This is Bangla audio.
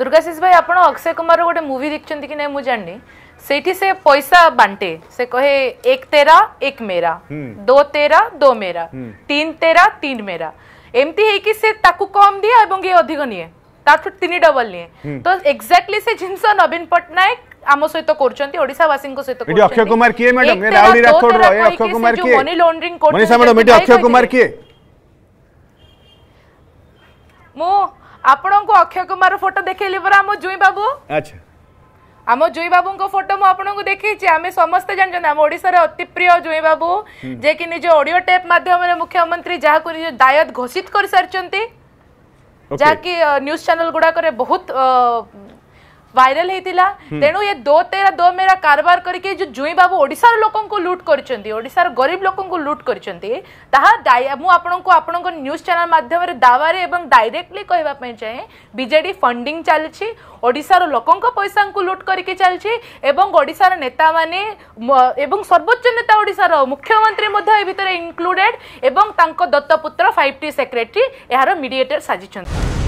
दुर्गाशीष भाई आप अक्षय कुमार गोटे मुवि देखते कि नहीं मुझे से पैसा बांटे से कहे एक तेरा एक मेरा हम्म. दो तेरा दो मेरा हम्म. तीन तेरा तीन मेरा एमती कम दिए ये अधिक निए तीन डबल निए तो एक्जाक्टली से जिन नवीन पट्टनायक आमो सहित तो करचंती ओडिसावासिंग को सहित तो अक्षय कुमार किए मैडम ए राउडी राठौर रो ए अक्षय कुमार किए मनी लॉन्ड्रिंग को मनी सा मैडम अक्षय कुमार किए मो ଆପଣଙ୍କୁ ଅକ୍ଷୟ କୁମାର ଫଟୋ ଦେଖେଇଲି ପରା ଆମ ଜୁଇଁ ବାବୁ ଆଚ୍ଛା ଆମ ଜୁଇଁ ବାବୁଙ୍କ ଫଟୋ ମୁଁ ଆପଣଙ୍କୁ ଦେଖେଇଛି ଆମେ ସମସ୍ତେ ଜାଣିଛନ୍ତି ଆମ ଓଡ଼ିଶାରେ ଅତି ପ୍ରିୟ ଜୁଇଁ ବାବୁ ଯେ କି ନିଜ ଅଡ଼ିଓ ଟେପ୍ ମାଧ୍ୟମରେ ମୁଖ୍ୟମନ୍ତ୍ରୀ ଯାହାକୁ ନିଜ ଦାୟତ ଘୋଷିତ କରିସାରିଛନ୍ତି ଯାହାକି ନ୍ୟୁଜ୍ ଚ୍ୟାନେଲ୍ ଗୁଡ଼ାକରେ ବହୁତ ভাইরাল হয়েছিল তেণু এ দো তেরা দো মেরা কারবার করিকি যে জুঁই বাবু ওড়িশার লোকଙ୍କୁ লুট করেছেন ওড়িশার গরিব লোকଙ୍କୁ লুট করেছেন তাহা মু আপনাকে আপনার নিউজ চ্যানেল মাধ্যমে দাওয়ারে এবং ডাইরেক্টলি কহবা পাই চাহে বিজেডি ফন্ডিং চালছি ওড়িশার লোকଙ୍କ পয়সাଙ୍କୁ লুট করিকি চালছি এবং ওড়িশার নেতা মানে এবং সর্বোচ্চ নেতা ওড়িশার মুখ্যমন্ত্রী মধ্যে এ ভিতরে ইনক্লুডেড এবং তাঙ্ক দত্তপুত্র ফাইভ টি সেক্রেটারি এর মিডিয়েটর সাজিছেন